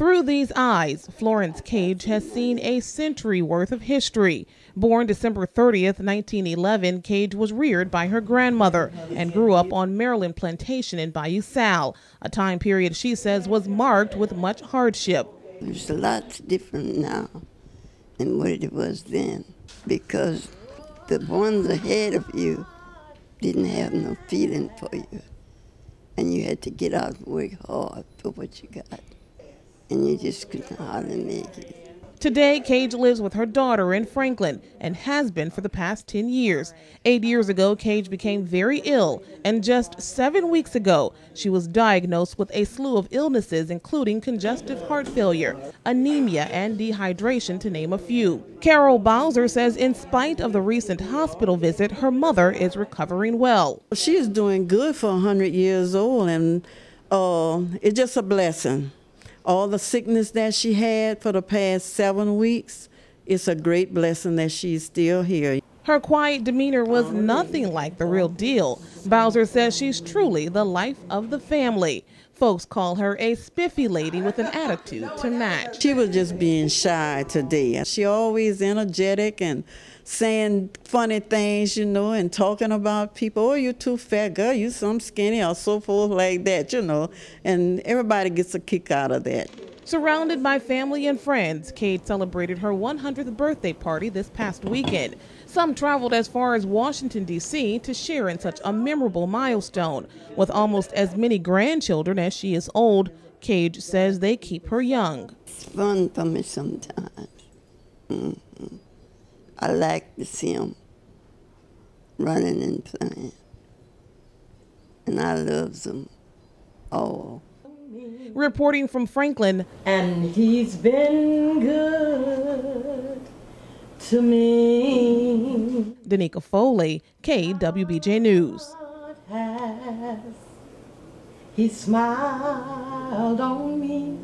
Through these eyes, Florence Cage has seen a century worth of history. Born December 30th, 1911, Cage was reared by her grandmother and grew up on Maryland Plantation in Bayou Sal, a time period she says was marked with much hardship. It's a lot different now than what it was then because the ones ahead of you didn't have no feeling for you and you had to get out and work hard for what you got and you just couldn't hardly make it. Today, Cage lives with her daughter in Franklin and has been for the past 10 years. Eight years ago, Cage became very ill, and just seven weeks ago, she was diagnosed with a slew of illnesses, including congestive heart failure, anemia, and dehydration, to name a few. Carol Bowser says, in spite of the recent hospital visit, her mother is recovering well. She is doing good for 100 years old, and uh, it's just a blessing all the sickness that she had for the past seven weeks, it's a great blessing that she's still here. Her quiet demeanor was oh, nothing like the real deal. Bowser says she's truly the life of the family. Folks call her a spiffy lady with an attitude to match. She was just being shy today. She always energetic and saying funny things, you know, and talking about people. Oh, you too fat, girl. You some skinny or so forth like that, you know. And everybody gets a kick out of that. Surrounded by family and friends, Cade celebrated her 100th birthday party this past weekend. Some traveled as far as Washington, D.C. to share in such a memorable milestone. With almost as many grandchildren as she is old, Cage says they keep her young. It's fun for me sometimes. Mm -hmm. I like to see them running and playing. And I love them all. Reporting from Franklin. And he's been good to me. Danica Foley, KWBJ News. Has, he smiled on me.